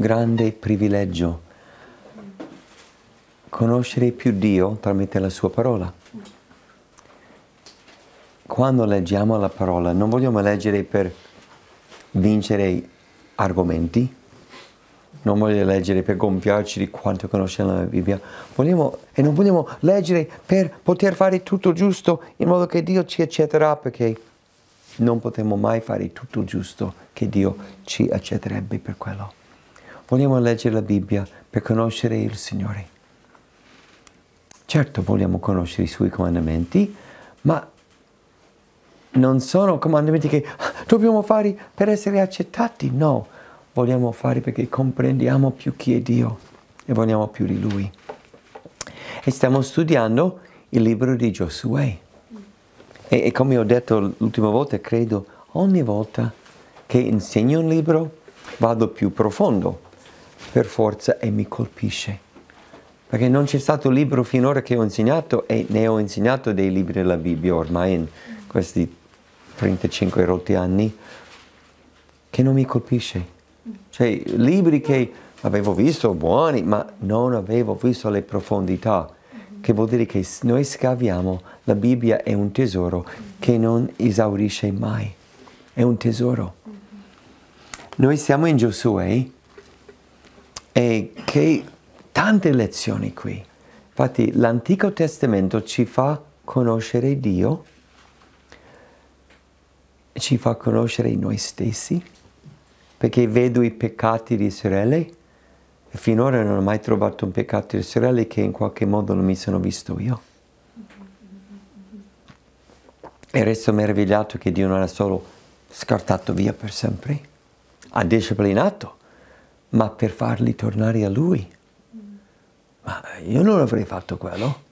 grande privilegio conoscere più Dio tramite la sua parola. Quando leggiamo la parola non vogliamo leggere per vincere argomenti, non vogliamo leggere per gonfiarci di quanto conosciamo la Bibbia, vogliamo, e non vogliamo leggere per poter fare tutto giusto in modo che Dio ci accetterà perché non potremo mai fare tutto giusto che Dio ci accetterebbe per quello. Vogliamo leggere la Bibbia per conoscere il Signore. Certo, vogliamo conoscere i Suoi comandamenti, ma non sono comandamenti che ah, dobbiamo fare per essere accettati, no, vogliamo fare perché comprendiamo più chi è Dio e vogliamo più di Lui. E stiamo studiando il libro di Giosuè. E, e come ho detto l'ultima volta, credo ogni volta che insegno un libro vado più profondo per forza e mi colpisce. Perché non c'è stato libro finora che ho insegnato e ne ho insegnato dei libri della Bibbia ormai in questi 35 rotti anni che non mi colpisce. Cioè libri che avevo visto buoni, ma non avevo visto le profondità che vuol dire che noi scaviamo, la Bibbia è un tesoro che non esaurisce mai, è un tesoro. Noi siamo in Giosuè e che tante lezioni qui. Infatti l'Antico Testamento ci fa conoscere Dio, ci fa conoscere noi stessi, perché vedo i peccati di sorelle, e finora non ho mai trovato un peccato di sorelle che in qualche modo non mi sono visto io. E resto meravigliato che Dio non ha solo scartato via per sempre, ha disciplinato ma per farli tornare a lui. Ma io non avrei fatto quello.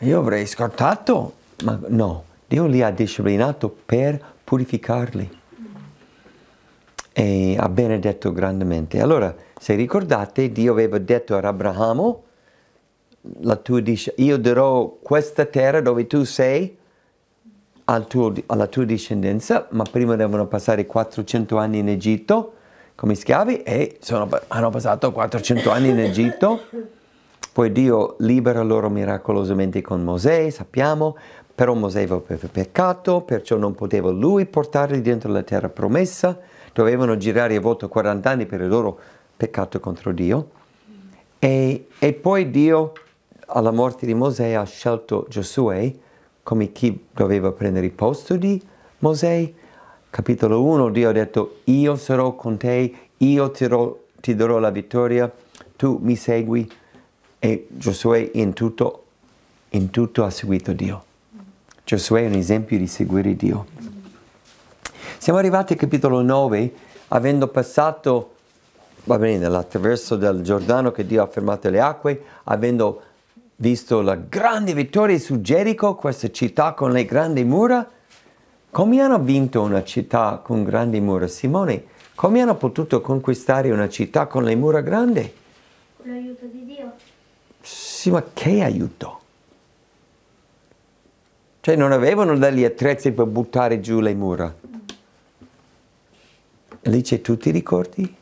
Io avrei scartato, ma no, Dio li ha disciplinato per purificarli e ha benedetto grandemente. Allora, se ricordate, Dio aveva detto ad Abramo, la tua disce- io darò questa terra dove tu sei al tuo, alla tua discendenza, ma prima devono passare 400 anni in Egitto come schiavi e sono, hanno passato 400 anni in Egitto. Poi Dio libera loro miracolosamente con Mosè, sappiamo, però Mosè aveva peccato, perciò non poteva lui portarli dentro la terra promessa, dovevano girare a voto 40 anni per il loro peccato contro Dio. E, e poi Dio, alla morte di Mosè, ha scelto Giosuè come chi doveva prendere il posto di Mosè capitolo 1 Dio ha detto io sarò con te, io ti, ro- ti darò la vittoria, tu mi segui e Giosuè in tutto, in tutto ha seguito Dio. Giosuè è un esempio di seguire Dio. Siamo arrivati al capitolo 9, avendo passato, va bene, attraverso del Giordano che Dio ha fermato le acque, avendo visto la grande vittoria su Gerico, questa città con le grandi mura, come hanno vinto una città con grandi mura? Simone, come hanno potuto conquistare una città con le mura grandi? Con l'aiuto di Dio. Sì, ma che aiuto? Cioè non avevano degli attrezzi per buttare giù le mura. Lì c'è tu ti ricordi?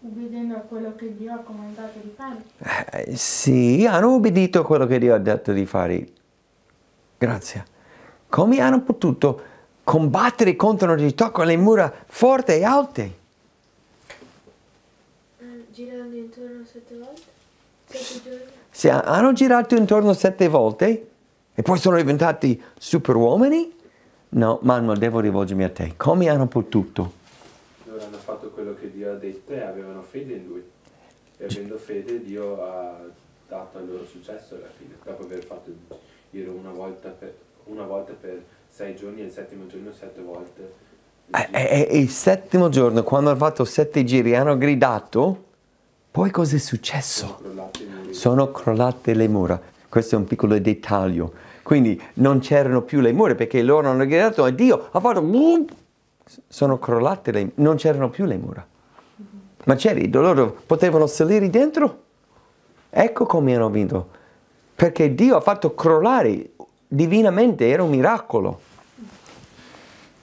Ubbidendo a quello che Dio ha comandato di fare. Eh, sì, hanno ubbidito a quello che Dio ha detto di fare. Grazie. Come hanno potuto combattere contro una città con le mura forti e alte. Girando intorno sette volte? Sette giorni? Se hanno girato intorno sette volte e poi sono diventati super uomini? No, mamma, devo rivolgermi a te. Come hanno potuto? Loro hanno fatto quello che Dio ha detto e avevano fede in Lui. E avendo fede Dio ha dato al loro successo alla fine, dopo aver fatto una volta per, una volta per sei giorni e il settimo giorno sette volte. E, eh, e, eh, eh, e il settimo giorno, quando hanno fatto sette giri, hanno gridato, poi cosa è successo? Sono crollate le mura. Questo è un piccolo dettaglio. Quindi non c'erano più le mura perché loro hanno gridato a Dio, ha fatto... Sono crollate le mura, non c'erano più le mura. Ma c'eri, loro potevano salire dentro? Ecco come hanno vinto. Perché Dio ha fatto crollare divinamente era un miracolo.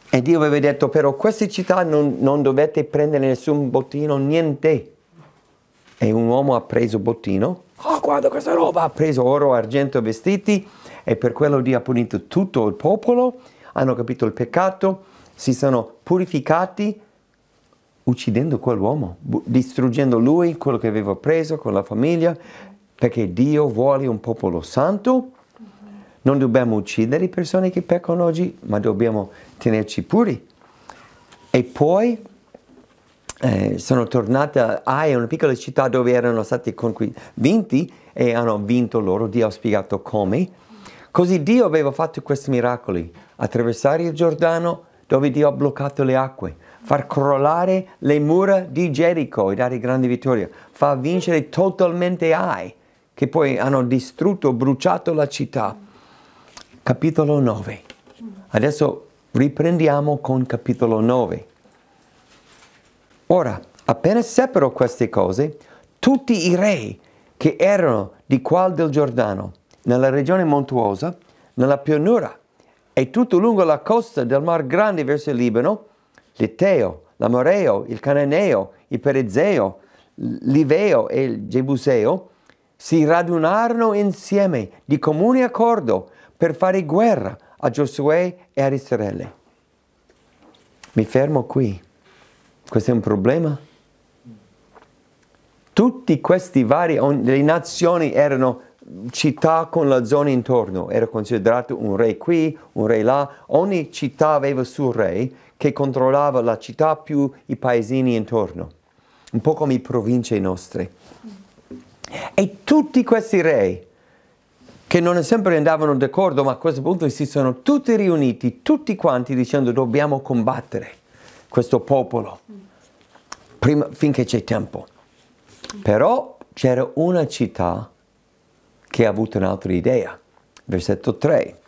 E Dio aveva detto, però queste città non, non dovete prendere nessun bottino, niente. E un uomo ha preso bottino, oh guarda questa roba, ha preso oro, argento, vestiti, e per quello Dio ha punito tutto il popolo, hanno capito il peccato, si sono purificati uccidendo quell'uomo, distruggendo lui, quello che aveva preso con la famiglia, perché Dio vuole un popolo santo non dobbiamo uccidere le persone che peccano oggi, ma dobbiamo tenerci puri. E poi eh, sono tornata a una piccola città dove erano stati conquistati e hanno vinto loro. Dio ha spiegato come. Così Dio aveva fatto questi miracoli, attraversare il Giordano dove Dio ha bloccato le acque, far crollare le mura di Gerico e dare grande vittoria, far vincere totalmente Ai, che poi hanno distrutto, bruciato la città capitolo 9. Adesso riprendiamo con capitolo 9. Ora, appena seppero queste cose, tutti i re che erano di qual del Giordano, nella regione montuosa, nella pianura e tutto lungo la costa del Mar Grande verso il Libano, l'Eteo, l'Amoreo, il Cananeo, il Perezeo, l'Iveo e il Jebuseo, si radunarono insieme di comune accordo per fare guerra a Giosuè e a Israele. Mi fermo qui. Questo è un problema. Tutti questi vari, le nazioni erano città con la zona intorno, era considerato un re qui, un re là, ogni città aveva il suo re che controllava la città più i paesini intorno, un po' come le province nostre. E tutti questi re che non sempre andavano d'accordo, ma a questo punto si sono tutti riuniti, tutti quanti dicendo dobbiamo combattere questo popolo prima, finché c'è tempo. Però c'era una città che ha avuto un'altra idea. Versetto 3.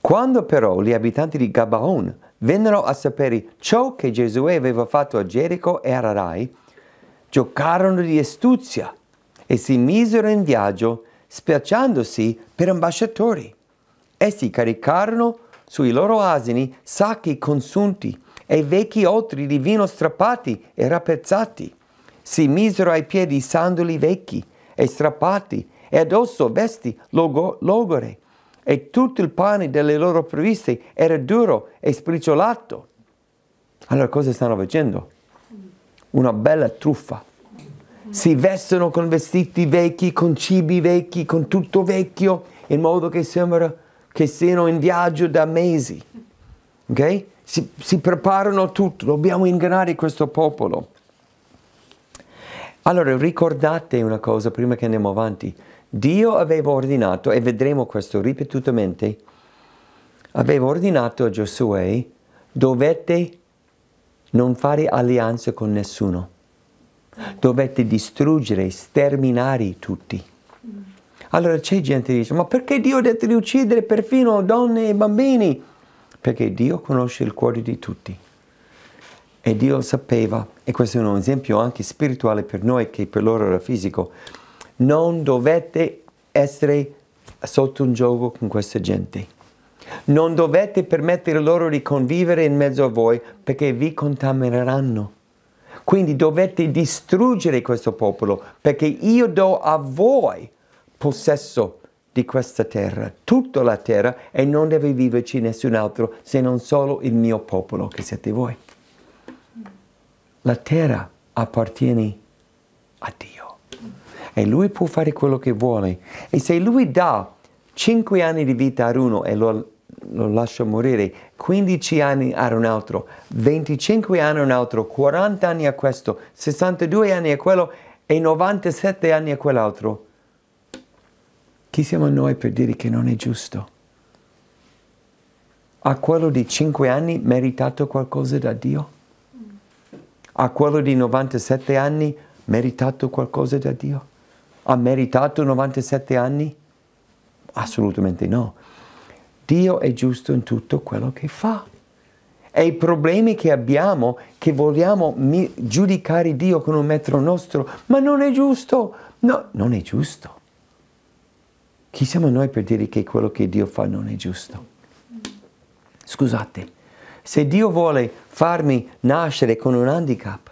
Quando però gli abitanti di Gabaon vennero a sapere ciò che Gesù aveva fatto a Gerico e a Rarai, giocarono di astuzia e si misero in viaggio spiacciandosi per ambasciatori. Essi caricarono sui loro asini sacchi consunti e vecchi otri di vino strappati e rappezzati. Si misero ai piedi sandali vecchi e strappati e addosso vesti logo- logore e tutto il pane delle loro provviste era duro e spriciolato. Allora cosa stanno facendo? Una bella truffa si vestono con vestiti vecchi, con cibi vecchi, con tutto vecchio, in modo che sembra che siano in viaggio da mesi. Ok? Si, si preparano tutto, dobbiamo ingannare questo popolo. Allora ricordate una cosa prima che andiamo avanti. Dio aveva ordinato, e vedremo questo ripetutamente, aveva ordinato a Giosuè, dovete non fare alleanze con nessuno dovete distruggere, sterminare tutti. Allora c'è gente che dice, ma perché Dio ha detto di uccidere perfino donne e bambini? Perché Dio conosce il cuore di tutti. E Dio sapeva, e questo è un esempio anche spirituale per noi che per loro era fisico, non dovete essere sotto un gioco con questa gente. Non dovete permettere loro di convivere in mezzo a voi perché vi contamineranno. Quindi dovete distruggere questo popolo perché io do a voi possesso di questa terra, tutta la terra, e non deve viverci nessun altro se non solo il mio popolo che siete voi. La terra appartiene a Dio e lui può fare quello che vuole. E se lui dà cinque anni di vita ad uno e lo lo lascio morire, 15 anni a un altro, 25 anni a un altro, 40 anni a questo, 62 anni a quello e 97 anni a quell'altro. Chi siamo noi per dire che non è giusto? Ha quello di 5 anni meritato qualcosa da Dio? Ha quello di 97 anni meritato qualcosa da Dio? Ha meritato 97 anni? Assolutamente no. Dio è giusto in tutto quello che fa. E i problemi che abbiamo, che vogliamo giudicare Dio con un metro nostro, ma non è giusto, no, non è giusto. Chi siamo noi per dire che quello che Dio fa non è giusto? Scusate, se Dio vuole farmi nascere con un handicap,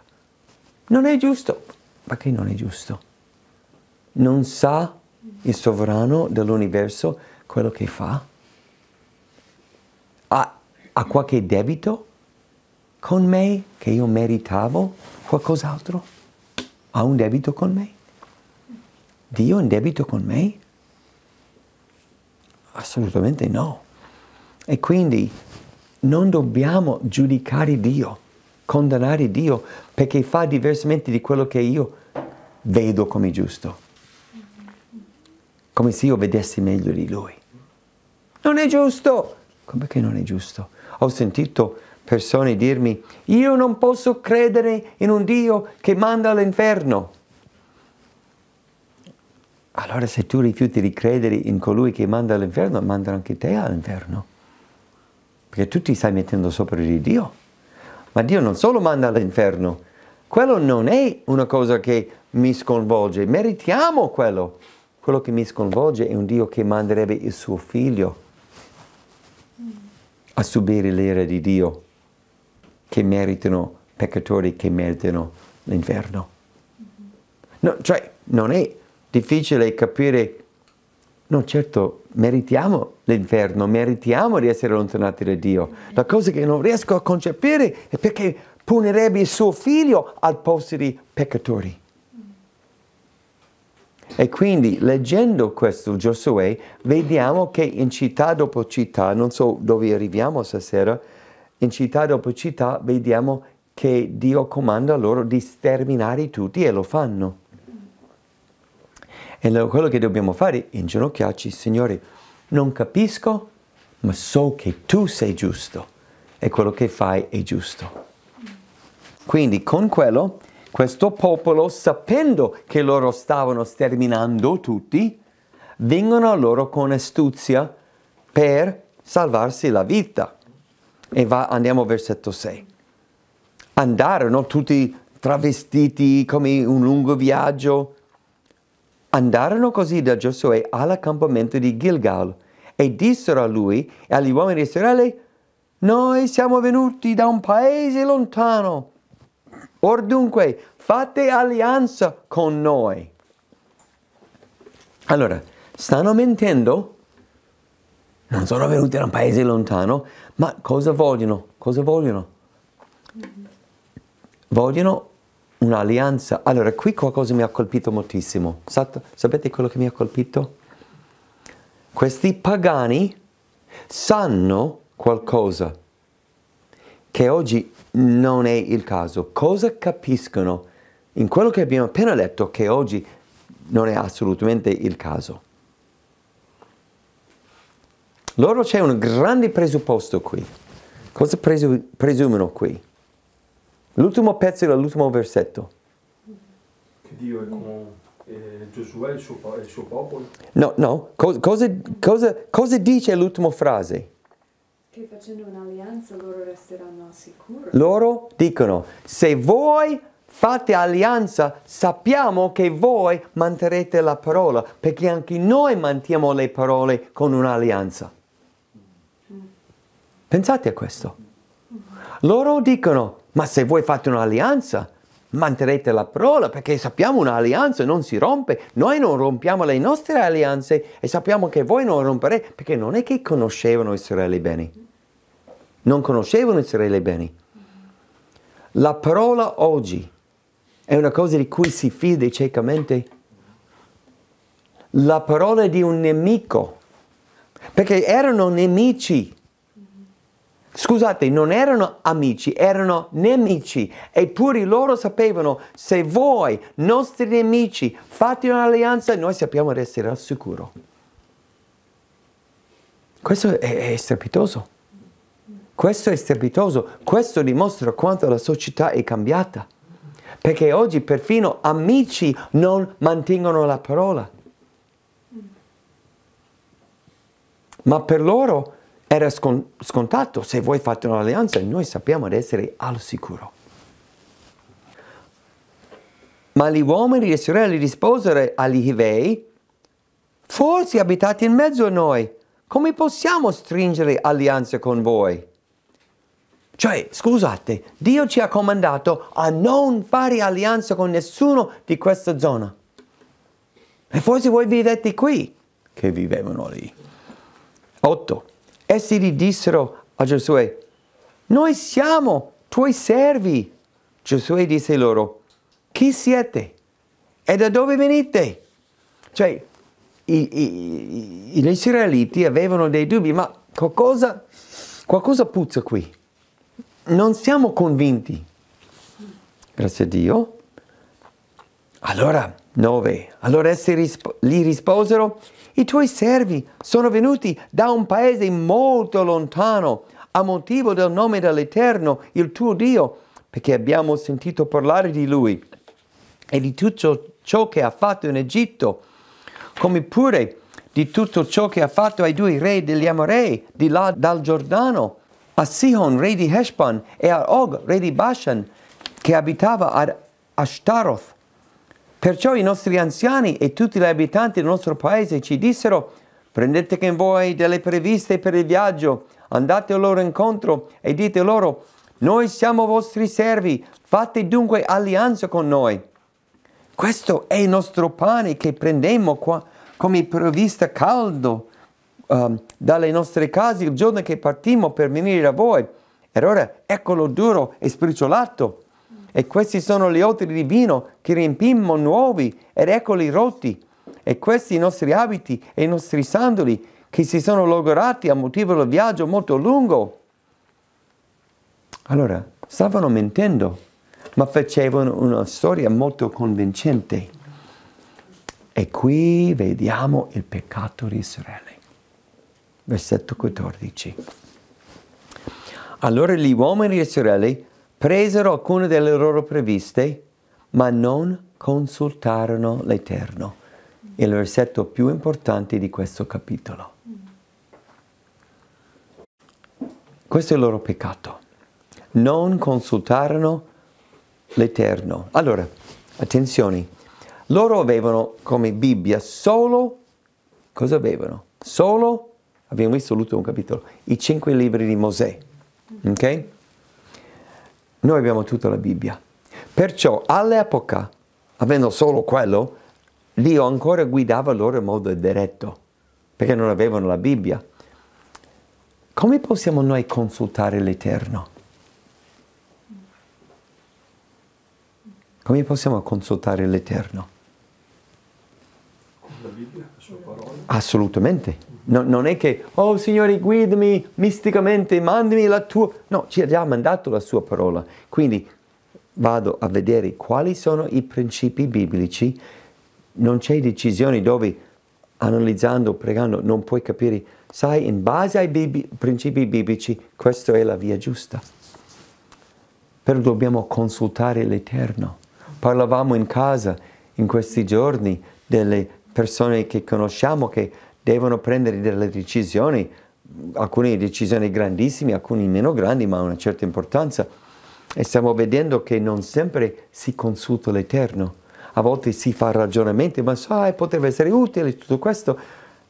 non è giusto. ma che non è giusto? Non sa il sovrano dell'universo quello che fa? a qualche debito con me che io meritavo qualcos'altro? Ha un debito con me? Dio è in debito con me? Assolutamente no. E quindi non dobbiamo giudicare Dio, condannare Dio perché fa diversamente di quello che io vedo come giusto. Come se io vedessi meglio di lui. Non è giusto! Come che non è giusto? Ho sentito persone dirmi, io non posso credere in un Dio che manda all'inferno. Allora se tu rifiuti di credere in colui che manda all'inferno, manda anche te all'inferno. Perché tu ti stai mettendo sopra di Dio. Ma Dio non solo manda all'inferno, quello non è una cosa che mi sconvolge, meritiamo quello. Quello che mi sconvolge è un Dio che manderebbe il suo figlio a subire l'ira di Dio, che meritano peccatori che meritano l'inferno. No, cioè, non è difficile capire, no certo, meritiamo l'inferno, meritiamo di essere allontanati da Dio. La cosa che non riesco a concepire è perché punirebbe il suo figlio al posto di peccatori. E quindi leggendo questo Giosuè vediamo che in città dopo città, non so dove arriviamo stasera, in città dopo città vediamo che Dio comanda loro di sterminare tutti e lo fanno. E quello che dobbiamo fare è inginocchiarci, Signore, non capisco, ma so che tu sei giusto e quello che fai è giusto. Quindi con quello questo popolo, sapendo che loro stavano sterminando tutti, vengono a loro con astuzia per salvarsi la vita. E va, andiamo al versetto 6. Andarono tutti travestiti come un lungo viaggio. Andarono così da Giosuè all'accampamento di Gilgal e dissero a lui e agli uomini di Israele, noi siamo venuti da un paese lontano Or dunque, fate alleanza con noi. Allora, stanno mentendo? Non sono venuti da un paese lontano, ma cosa vogliono? Cosa vogliono? Vogliono un'alleanza. Allora, qui qualcosa mi ha colpito moltissimo. Sapete quello che mi ha colpito? Questi pagani sanno qualcosa che oggi non è il caso. Cosa capiscono in quello che abbiamo appena letto che oggi non è assolutamente il caso? Loro c'è un grande presupposto qui. Cosa presu presumono qui? L'ultimo pezzo dell'ultimo versetto. Che Dio è con eh, Gesù e il, il suo, popolo? No, no. cosa, cosa, cosa dice l'ultima frase? Che facendo un'alleanza loro resteranno al sicuro. Loro dicono, se voi fate alleanza, sappiamo che voi manterrete la parola, perché anche noi mantiamo le parole con un'alleanza. Pensate a questo. Loro dicono, ma se voi fate un'alleanza, manterrete la parola perché sappiamo un'alleanza non si rompe, noi non rompiamo le nostre alleanze e sappiamo che voi non romperete perché non è che conoscevano Israele bene, non conoscevano Israele bene. La parola oggi è una cosa di cui si fida ciecamente. La parola di un nemico, perché erano nemici Scusate, non erano amici, erano nemici, eppure loro sapevano, se voi, nostri nemici, fate un'alleanza, noi sappiamo di essere al sicuro. Questo è, è strepitoso. Questo è strepitoso. Questo dimostra quanto la società è cambiata. Perché oggi perfino amici non mantengono la parola. Ma per loro era scontato, se voi fate un'alleanza noi sappiamo di essere al sicuro. Ma gli uomini e le sorelle risposero agli Hivei, forse abitate in mezzo a noi, come possiamo stringere alleanze con voi? Cioè, scusate, Dio ci ha comandato a non fare alleanza con nessuno di questa zona. E forse voi vivete qui, che vivevano lì. 8. Essi gli dissero a Giosuè, noi siamo tuoi servi. Giosuè disse loro, chi siete? E da dove venite? Cioè, i, i, gli israeliti avevano dei dubbi, ma qualcosa, qualcosa puzza qui. Non siamo convinti. Grazie a Dio. Allora, 9. Allora essi risp- gli risposero, i tuoi servi sono venuti da un paese molto lontano a motivo del nome dell'Eterno, il tuo Dio, perché abbiamo sentito parlare di lui e di tutto ciò che ha fatto in Egitto, come pure di tutto ciò che ha fatto ai due re degli Amorei, di là dal Giordano, a Sihon, re di Heshbon, e a Og, re di Bashan, che abitava ad Ashtaroth. Perciò i nostri anziani e tutti gli abitanti del nostro paese ci dissero prendete con voi delle previste per il viaggio, andate al loro incontro e dite loro noi siamo vostri servi, fate dunque alleanza con noi. Questo è il nostro pane che prendemmo qua come provvista caldo um, dalle nostre case il giorno che partimmo per venire da voi. E allora eccolo duro e spriciolato. E questi sono gli otri di vino che riempimmo nuovi ed eccoli rotti. E questi i nostri abiti e i nostri sandali che si sono logorati a motivo del viaggio molto lungo. Allora, stavano mentendo, ma facevano una storia molto convincente. E qui vediamo il peccato di Israele. Versetto 14. Allora gli uomini di Israele presero alcune delle loro previste, ma non consultarono l'Eterno. Il versetto più importante di questo capitolo. Questo è il loro peccato. Non consultarono l'Eterno. Allora, attenzione, loro avevano come Bibbia solo, cosa avevano? Solo, abbiamo visto l'ultimo capitolo, i cinque libri di Mosè. Ok? Noi abbiamo tutta la Bibbia. Perciò all'epoca, avendo solo quello, Dio ancora guidava loro in modo diretto, perché non avevano la Bibbia. Come possiamo noi consultare l'Eterno? Come possiamo consultare l'Eterno? La Bibbia, la sua parola? Assolutamente. No, non è che, oh Signore, guidami misticamente, mandami la tua... No, ci ha già mandato la sua parola. Quindi vado a vedere quali sono i principi biblici. Non c'è decisione dove, analizzando, pregando, non puoi capire, sai, in base ai bib- principi biblici, questa è la via giusta. Però dobbiamo consultare l'Eterno. Parlavamo in casa in questi giorni delle persone che conosciamo che devono prendere delle decisioni, alcune decisioni grandissime, alcune meno grandi, ma una certa importanza. E stiamo vedendo che non sempre si consulta l'Eterno. A volte si fa ragionamenti, ma sai, eh, potrebbe essere utile tutto questo.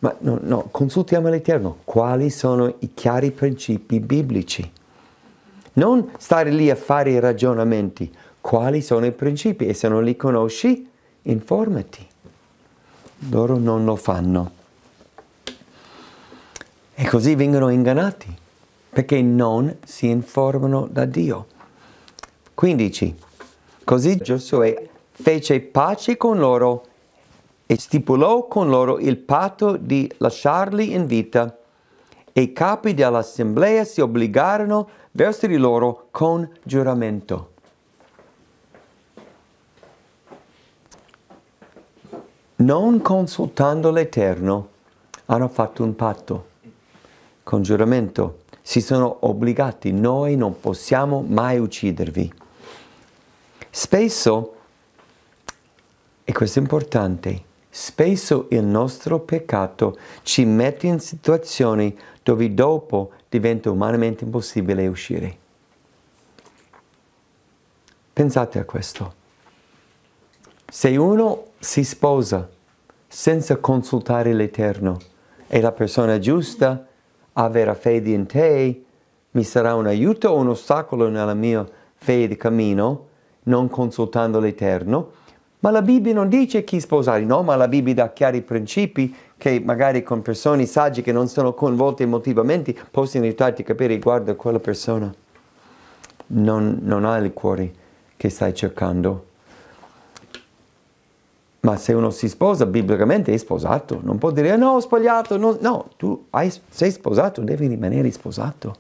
Ma no, no, consultiamo l'Eterno. Quali sono i chiari principi biblici? Non stare lì a fare i ragionamenti. Quali sono i principi? E se non li conosci, informati. Loro non lo fanno. E così vengono ingannati, perché non si informano da Dio. 15. Così Giosuè fece pace con loro e stipulò con loro il patto di lasciarli in vita. E i capi dell'assemblea si obbligarono verso di loro con giuramento. Non consultando l'Eterno, hanno fatto un patto con giuramento, si sono obbligati, noi non possiamo mai uccidervi. Spesso, e questo è importante, spesso il nostro peccato ci mette in situazioni dove dopo diventa umanamente impossibile uscire. Pensate a questo. Se uno si sposa senza consultare l'Eterno e la persona giusta, avere fede in te mi sarà un aiuto o un ostacolo nella mia fede cammino, non consultando l'Eterno. Ma la Bibbia non dice chi sposare, no, ma la Bibbia dà chiari principi che magari con persone sagge che non sono coinvolte emotivamente possono aiutarti a capire guarda quella persona. Non, non ha il cuore che stai cercando. Ma se uno si sposa, biblicamente è sposato, non può dire no, ho sbagliato, no, no tu hai, sei sposato, devi rimanere sposato.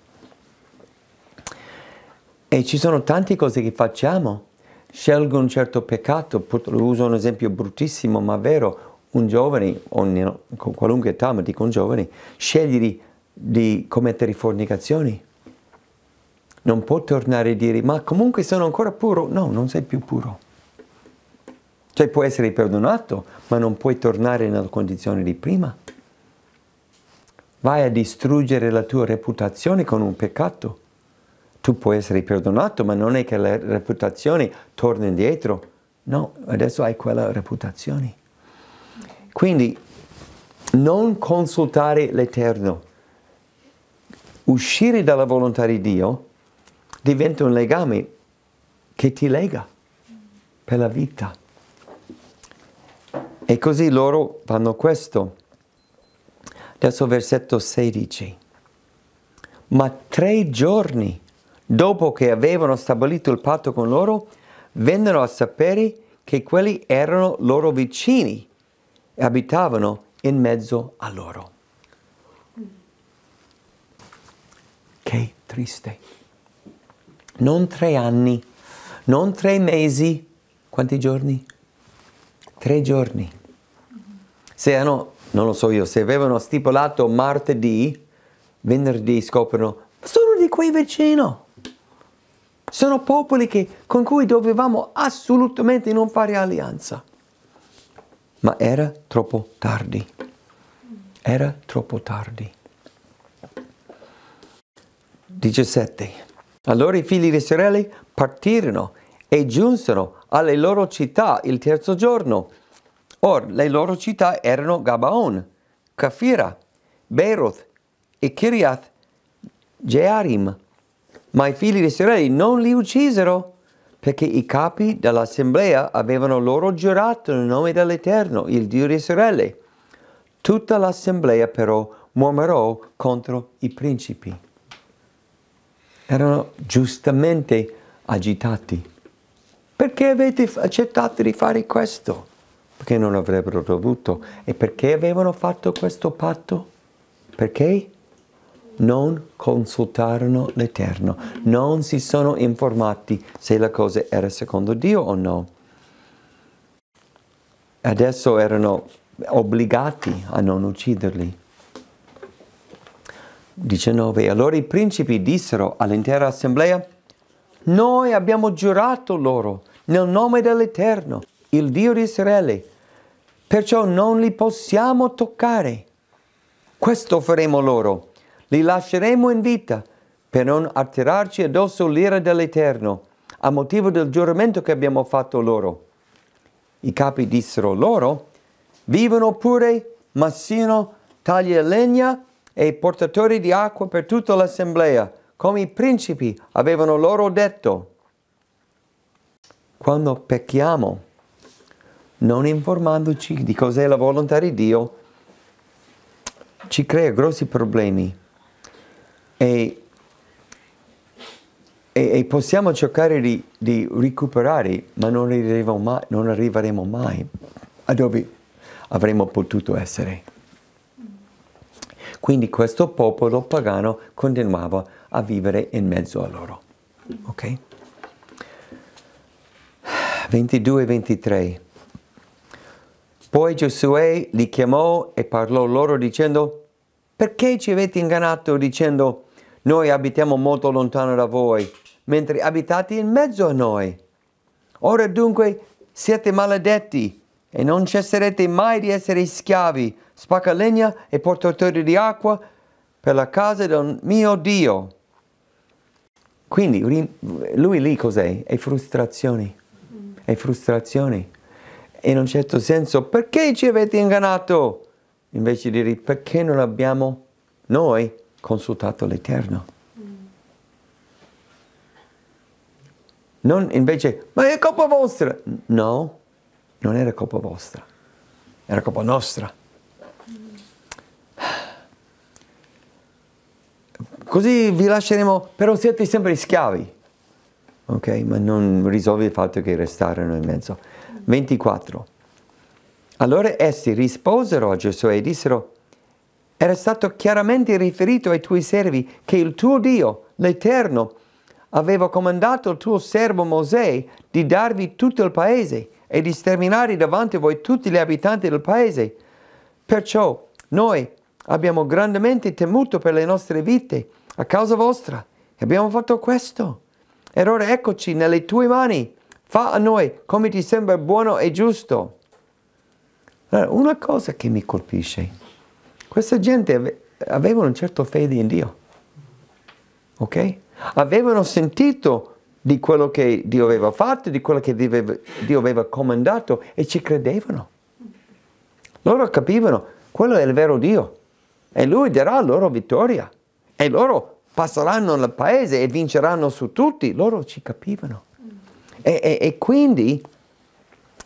E ci sono tante cose che facciamo. Scelgo un certo peccato, uso un esempio bruttissimo ma vero, un giovane, con qualunque età, ma dico un giovane, scegli di, di commettere fornicazioni. Non può tornare a dire ma comunque sono ancora puro. No, non sei più puro cioè puoi essere perdonato, ma non puoi tornare nella condizione di prima. Vai a distruggere la tua reputazione con un peccato. Tu puoi essere perdonato, ma non è che la reputazione torna indietro. No, adesso hai quella reputazione. Quindi non consultare l'Eterno. Uscire dalla volontà di Dio diventa un legame che ti lega per la vita. E così loro fanno questo. Adesso versetto 16. Ma tre giorni dopo che avevano stabilito il patto con loro, vennero a sapere che quelli erano loro vicini e abitavano in mezzo a loro. Che triste. Non tre anni, non tre mesi, quanti giorni? Tre giorni se hanno, non lo so io, se avevano stipulato martedì, venerdì scoprono, sono di qui vicino. Sono popoli che, con cui dovevamo assolutamente non fare alleanza. Ma era troppo tardi. Era troppo tardi. 17. Allora i figli di Israele partirono e giunsero alle loro città il terzo giorno Or le loro città erano Gabaon, Cafira, Beeroth e Kiriath Jearim. Ma i figli di Israele non li uccisero, perché i capi dell'assemblea avevano loro giurato nel nome dell'Eterno, il Dio di Israele. Tutta l'assemblea però mormorò contro i principi. Erano giustamente agitati. Perché avete accettato di fare questo? perché non avrebbero dovuto. E perché avevano fatto questo patto? Perché non consultarono l'Eterno, non si sono informati se la cosa era secondo Dio o no. Adesso erano obbligati a non ucciderli. 19. Allora i principi dissero all'intera assemblea, noi abbiamo giurato loro nel nome dell'Eterno, il Dio di Israele, perciò non li possiamo toccare. Questo faremo loro, li lasceremo in vita per non attirarci addosso l'ira dell'Eterno, a motivo del giuramento che abbiamo fatto loro. I capi dissero loro, vivono pure Massino, taglia legna e portatori di acqua per tutta l'assemblea, come i principi avevano loro detto. Quando pecchiamo, non informandoci di cos'è la volontà di Dio, ci crea grossi problemi e, e, e possiamo cercare di, di, recuperare, ma non arriveremo mai, non arriveremo mai a dove avremmo potuto essere. Quindi questo popolo pagano continuava a vivere in mezzo a loro. Ok? 22 23. Poi Giosuè li chiamò e parlò loro dicendo, perché ci avete ingannato dicendo, noi abitiamo molto lontano da voi, mentre abitate in mezzo a noi? Ora dunque siete maledetti e non cesserete mai di essere schiavi, spacca legna e portatori di acqua per la casa del mio Dio. Quindi lui lì cos'è? È frustrazione. È frustrazione in un certo senso, perché ci avete ingannato? Invece di dire, perché non abbiamo noi consultato l'Eterno? Non invece, ma è colpa vostra! No, non era colpa vostra, era colpa nostra. Così vi lasceremo, però siete sempre schiavi, ok? Ma non risolve il fatto che restarono in mezzo. 24. Allora essi risposero a Gesù e dissero, era stato chiaramente riferito ai tuoi servi che il tuo Dio, l'Eterno, aveva comandato il tuo servo Mosè di darvi tutto il paese e di sterminare davanti a voi tutti gli abitanti del paese. Perciò noi abbiamo grandemente temuto per le nostre vite a causa vostra e abbiamo fatto questo. E ora eccoci nelle tue mani fa a noi come ti sembra buono e giusto. Allora, una cosa che mi colpisce, questa gente avevano un certo fede in Dio, ok? Avevano sentito di quello che Dio aveva fatto, di quello che Dio aveva comandato e ci credevano. Loro capivano, quello è il vero Dio e Lui darà loro vittoria e loro passeranno nel paese e vinceranno su tutti, loro ci capivano. E, e, e quindi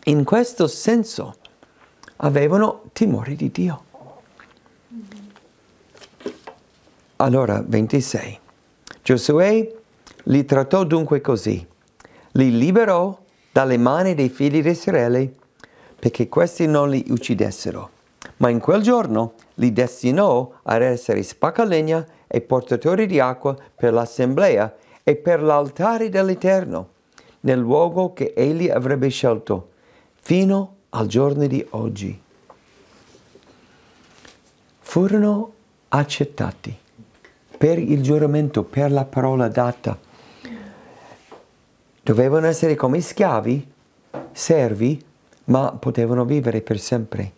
in questo senso avevano timore di Dio. Allora, 26. Giosuè li trattò dunque così, li liberò dalle mani dei figli di Israele, perché questi non li uccidessero. Ma in quel giorno li destinò ad essere spaccalegna e portatori di acqua per l'assemblea e per l'altare dell'Eterno nel luogo che egli avrebbe scelto fino al giorno di oggi. Furono accettati per il giuramento, per la parola data. Dovevano essere come schiavi, servi, ma potevano vivere per sempre.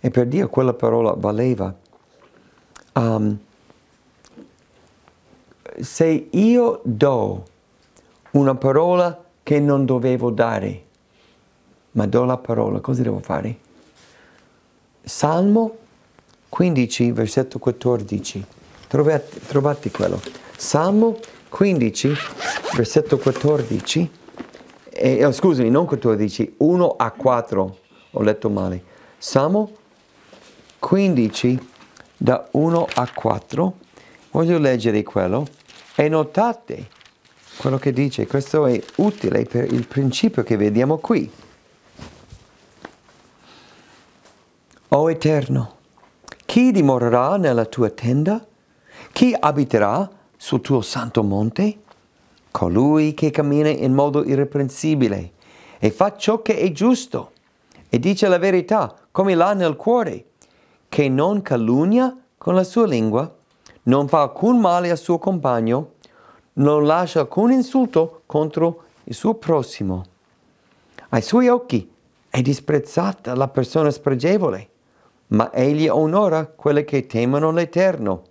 E per Dio quella parola valeva. Um, se io do una parola che non dovevo dare, ma do la parola, cosa devo fare? Salmo 15, versetto 14, trovate, trovate quello. Salmo 15, versetto 14, eh, oh, scusami, non 14, 1 a 4, ho letto male. Salmo 15, da 1 a 4, voglio leggere quello e notate quello che dice, questo è utile per il principio che vediamo qui. O Eterno, chi dimorerà nella tua tenda? Chi abiterà sul tuo santo monte? Colui che cammina in modo irreprensibile e fa ciò che è giusto e dice la verità come l'ha nel cuore, che non calunnia con la sua lingua, non fa alcun male al suo compagno, non lascia alcun insulto contro il suo prossimo. Ai suoi occhi è disprezzata la persona spregevole, ma egli onora quelle che temono l'Eterno.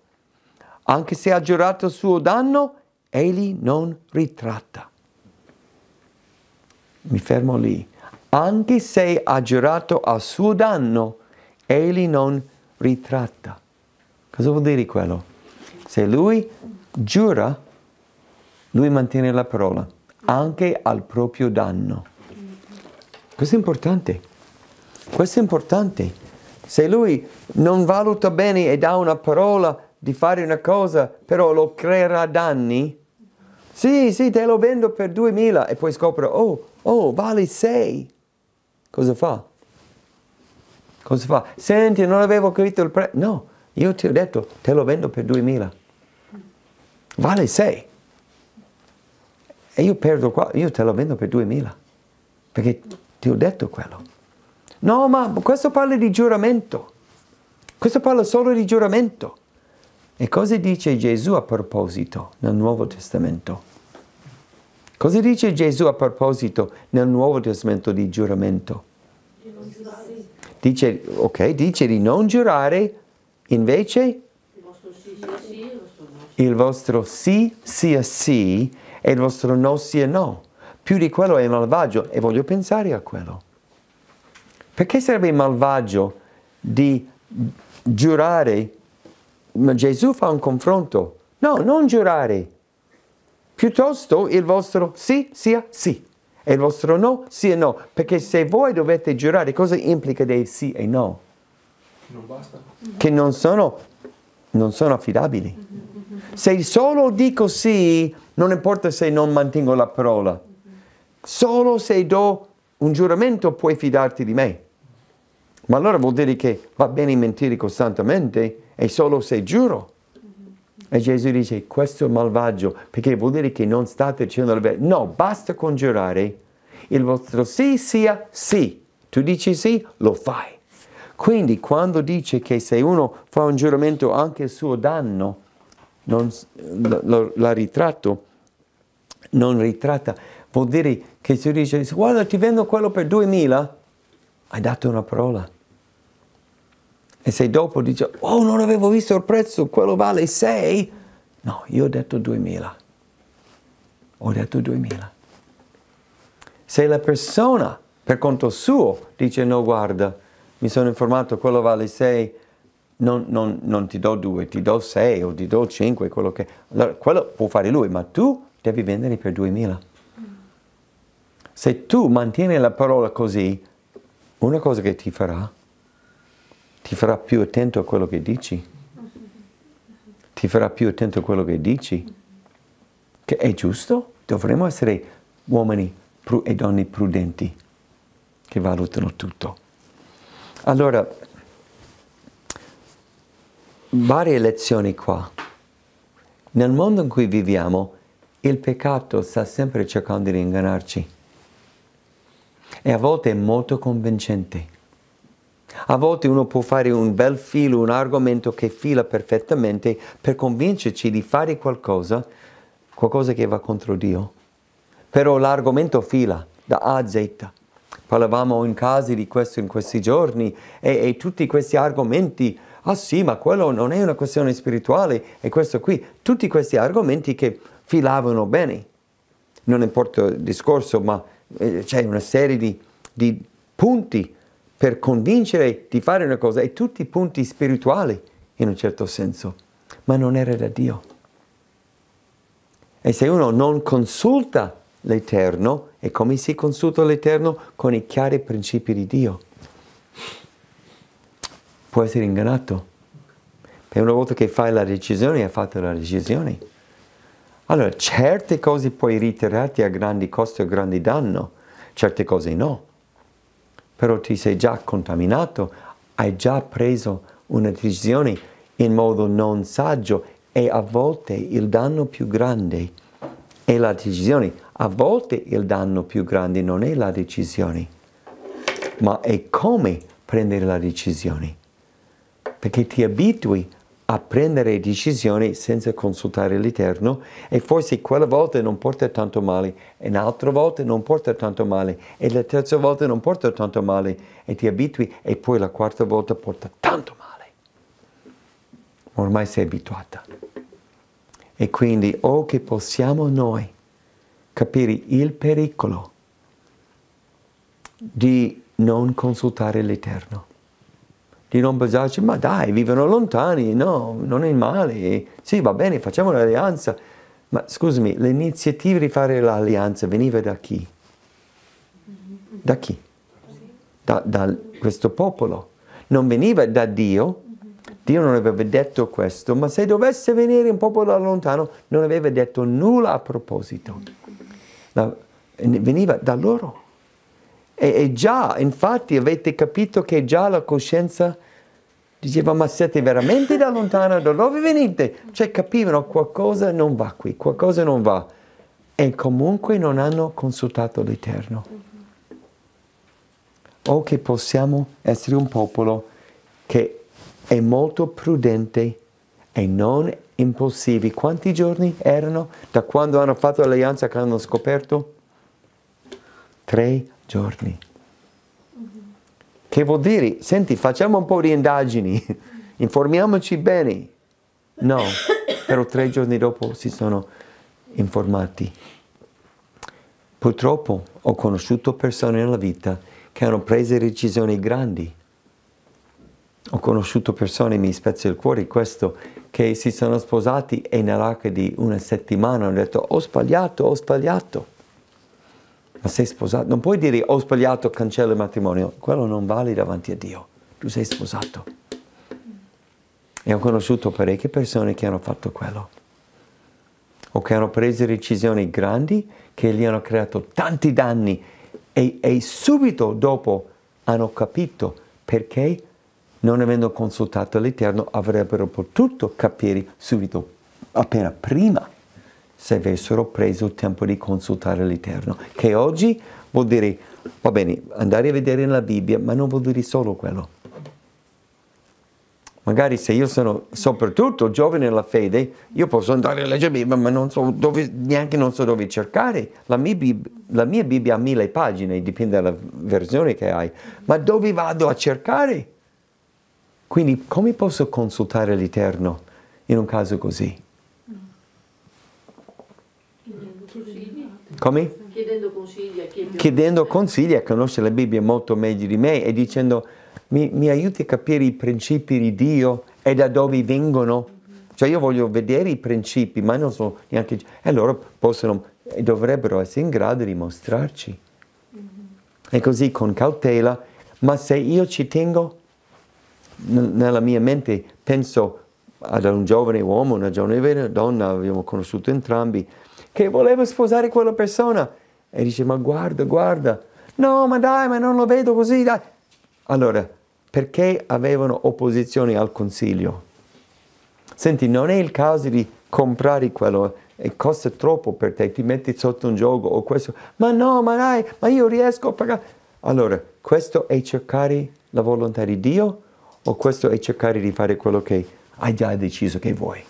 Anche se ha giurato il suo danno, egli non ritratta. Mi fermo lì. Anche se ha giurato al suo danno, egli non ritratta. Cosa vuol dire quello? Se lui giura lui mantiene la parola, anche al proprio danno. Questo è importante. Questo è importante. Se lui non valuta bene e dà una parola di fare una cosa, però lo creerà danni, sì, sì, te lo vendo per 2000 e poi scopre, oh, oh, vale 6. Cosa fa? Cosa fa? Senti, non avevo capito il prezzo. No, io ti ho detto, te lo vendo per 2000. Vale 6 e io perdo qua, io te la vendo per 2000, perché ti ho detto quello. No, ma questo parla di giuramento, questo parla solo di giuramento. E cosa dice Gesù a proposito nel Nuovo Testamento? Cosa dice Gesù a proposito nel Nuovo Testamento di giuramento? Di Dice, ok, dice di non giurare, invece il vostro sì sì, sia il vostro sì sia sì e il vostro no sia no. Più di quello è malvagio e voglio pensare a quello. Perché sarebbe malvagio di giurare? Ma Gesù fa un confronto. No, non giurare. Piuttosto il vostro sì sia sì e il vostro no sia no. Perché se voi dovete giurare, cosa implica dei sì e no? Non basta. Che non sono, non sono affidabili. Mm-hmm. Se solo dico sì, non importa se non mantengo la parola. Solo se do un giuramento puoi fidarti di me. Ma allora vuol dire che va bene mentire costantemente e solo se giuro. E Gesù dice, questo è malvagio, perché vuol dire che non state dicendo la verità. No, basta congiurare. Il vostro sì sia sì. Tu dici sì, lo fai. Quindi quando dice che se uno fa un giuramento anche il suo danno, non, la, la ritratto, non ritratta, vuol dire che si dice, guarda ti vendo quello per 2000, hai dato una parola. E se dopo dice, oh non avevo visto il prezzo, quello vale 6, no, io ho detto 2000. Ho detto 2000. Se la persona per conto suo dice, no guarda, mi sono informato, quello vale 6, non, non, non, ti do due, ti do sei o ti do cinque, quello che... Allora, quello può fare lui, ma tu devi vendere per duemila. Se tu mantieni la parola così, una cosa che ti farà, ti farà più attento a quello che dici, ti farà più attento a quello che dici, che è giusto, dovremmo essere uomini e donne prudenti che valutano tutto. Allora, varie lezioni qua. Nel mondo in cui viviamo, il peccato sta sempre cercando di ingannarci. E a volte è molto convincente. A volte uno può fare un bel filo, un argomento che fila perfettamente per convincerci di fare qualcosa, qualcosa che va contro Dio. Però l'argomento fila da A a Z. Parlavamo in casa di questo in questi giorni e, e tutti questi argomenti ah sì, ma quello non è una questione spirituale, è questo qui. Tutti questi argomenti che filavano bene. Non importa il discorso, ma eh, c'è una serie di, di punti per convincere di fare una cosa e tutti punti spirituali in un certo senso, ma non era da Dio. E se uno non consulta l'Eterno, e come si consulta l'Eterno con i chiari principi di Dio può essere ingannato. Per una volta che fai la decisione, hai fatto la decisione. Allora, certe cose puoi ritirarti a grandi costi o grandi danno, certe cose no. Però ti sei già contaminato, hai già preso una decisione in modo non saggio e a volte il danno più grande è la decisione, a volte il danno più grande non è la decisione, ma è come prendere la decisione perché ti abitui a prendere decisioni senza consultare l'Eterno e forse quella volta non porta tanto male, e un'altra volta non porta tanto male, e la terza volta non porta tanto male, e ti abitui e poi la quarta volta porta tanto male. Ormai sei abituata. E quindi o oh, che possiamo noi capire il pericolo di non consultare l'Eterno di non pensarci, ma dai, vivono lontani, no, non è male, sì, va bene, facciamo un'alleanza. Ma scusami, l'iniziativa di fare l'alleanza veniva da chi? Da chi? Da, da, questo popolo. Non veniva da Dio, Dio non aveva detto questo, ma se dovesse venire un popolo da lontano, non aveva detto nulla a proposito. La, eh, veniva da loro. E, e, già, infatti, avete capito che già la coscienza diceva, ma siete veramente da lontano, da dove venite? Cioè capivano qualcosa non va qui, qualcosa non va. E comunque non hanno consultato l'Eterno. O che possiamo essere un popolo che è molto prudente e non impulsivi. Quanti giorni erano da quando hanno fatto l'alleanza che hanno scoperto? Tre giorni. Che vuol dire? Senti, facciamo un po' di indagini, informiamoci bene. No, però tre giorni dopo si sono informati. Purtroppo ho conosciuto persone nella vita che hanno preso decisioni grandi. Ho conosciuto persone, mi spezzo il cuore questo, che si sono sposati e nell'arco di una settimana hanno detto ho sbagliato, ho sbagliato ma sei sposato. Non puoi dire ho sbagliato, cancello il matrimonio. Quello non vale davanti a Dio. Tu sei sposato. E ho conosciuto parecchie persone che hanno fatto quello. O che hanno preso decisioni grandi che gli hanno creato tanti danni e, e subito dopo hanno capito perché non avendo consultato l'Eterno avrebbero potuto capire subito, appena prima se avessero preso il tempo di consultare l'Eterno, che oggi vuol dire, va bene, andare a vedere la Bibbia, ma non vuol dire solo quello. Magari se io sono soprattutto giovane nella fede, io posso andare a leggere la Bibbia, ma non so dove, neanche non so dove cercare. La mia, la mia Bibbia ha mille pagine, dipende dalla versione che hai, ma dove vado a cercare? Quindi come posso consultare l'Eterno in un caso così? Come? Chiedendo consigli a chi più... Chiedendo consigli a conoscere la Bibbia molto meglio di me e dicendo mi, mi aiuti a capire i principi di Dio e da dove vengono. Cioè io voglio vedere i principi, ma non so neanche... E loro possono e dovrebbero essere in grado di mostrarci. E mm-hmm. così con cautela, ma se io ci tengo, nella mia mente penso ad un giovane uomo, una giovane donna, abbiamo conosciuto entrambi, che volevo sposare quella persona. E dice, ma guarda, guarda. No, ma dai, ma non lo vedo così, dai. Allora, perché avevano opposizione al consiglio? Senti, non è il caso di comprare quello, e costa troppo per te, ti metti sotto un gioco o questo. Ma no, ma dai, ma io riesco a pagare. Allora, questo è cercare la volontà di Dio o questo è cercare di fare quello che hai già deciso che vuoi?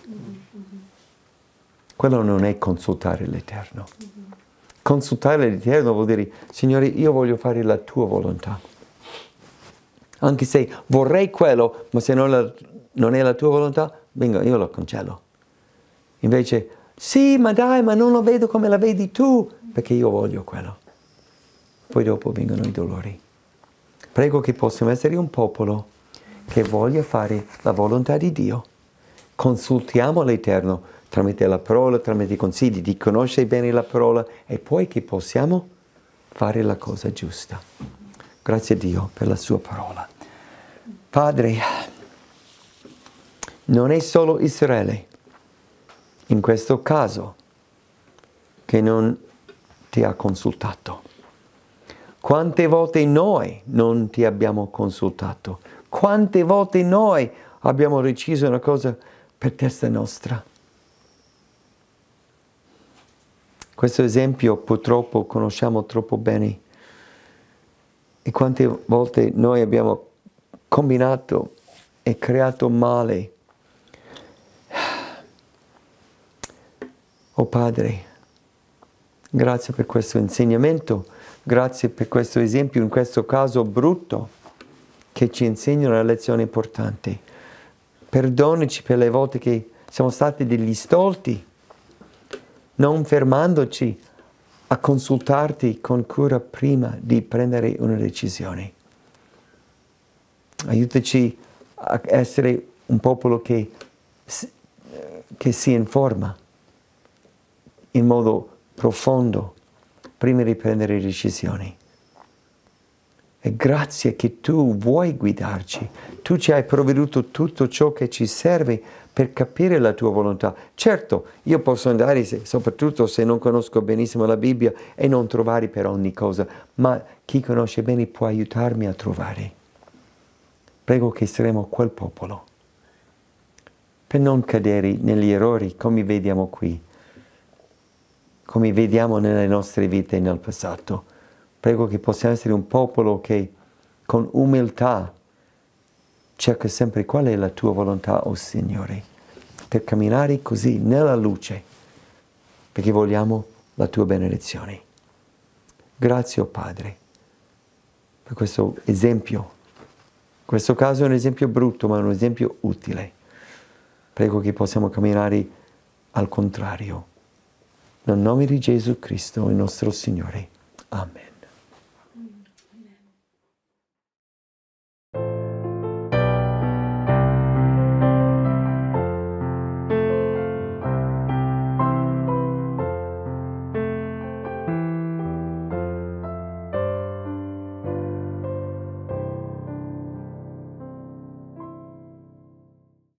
quello non è consultare l'Eterno. Consultare l'Eterno vuol dire, Signore, io voglio fare la tua volontà. Anche se vorrei quello, ma se non, la, non è la tua volontà, venga, io lo cancello. Invece, sì, ma dai, ma non lo vedo come la vedi tu, perché io voglio quello. Poi dopo vengono i dolori. Prego che possiamo essere un popolo che voglia fare la volontà di Dio. Consultiamo l'Eterno tramite la parola, tramite i consigli, di conoscere bene la parola e poi che possiamo fare la cosa giusta. Grazie a Dio per la sua parola. Padre, non è solo Israele, in questo caso, che non ti ha consultato. Quante volte noi non ti abbiamo consultato? Quante volte noi abbiamo deciso una cosa per testa nostra? Questo esempio purtroppo conosciamo troppo bene. E quante volte noi abbiamo combinato e creato male. Oh Padre, grazie per questo insegnamento, grazie per questo esempio, in questo caso brutto, che ci insegna una lezione importante. Perdonaci per le volte che siamo stati degli stolti non fermandoci a consultarti con cura prima di prendere una decisione. Aiutaci a essere un popolo che, che si informa in modo profondo prima di prendere decisioni. E grazie che tu vuoi guidarci, tu ci hai provveduto tutto ciò che ci serve per capire la tua volontà. Certo, io posso andare, soprattutto se non conosco benissimo la Bibbia, e non trovare per ogni cosa, ma chi conosce bene può aiutarmi a trovare. Prego che saremo quel popolo, per non cadere negli errori come vediamo qui, come vediamo nelle nostre vite nel passato Prego che possiamo essere un popolo che con umiltà cerca sempre qual è la tua volontà, o oh Signore, per camminare così nella luce, perché vogliamo la tua benedizione. Grazie, oh Padre, per questo esempio. Questo caso è un esempio brutto, ma è un esempio utile. Prego che possiamo camminare al contrario. Nel nome di Gesù Cristo, il nostro Signore. Amen.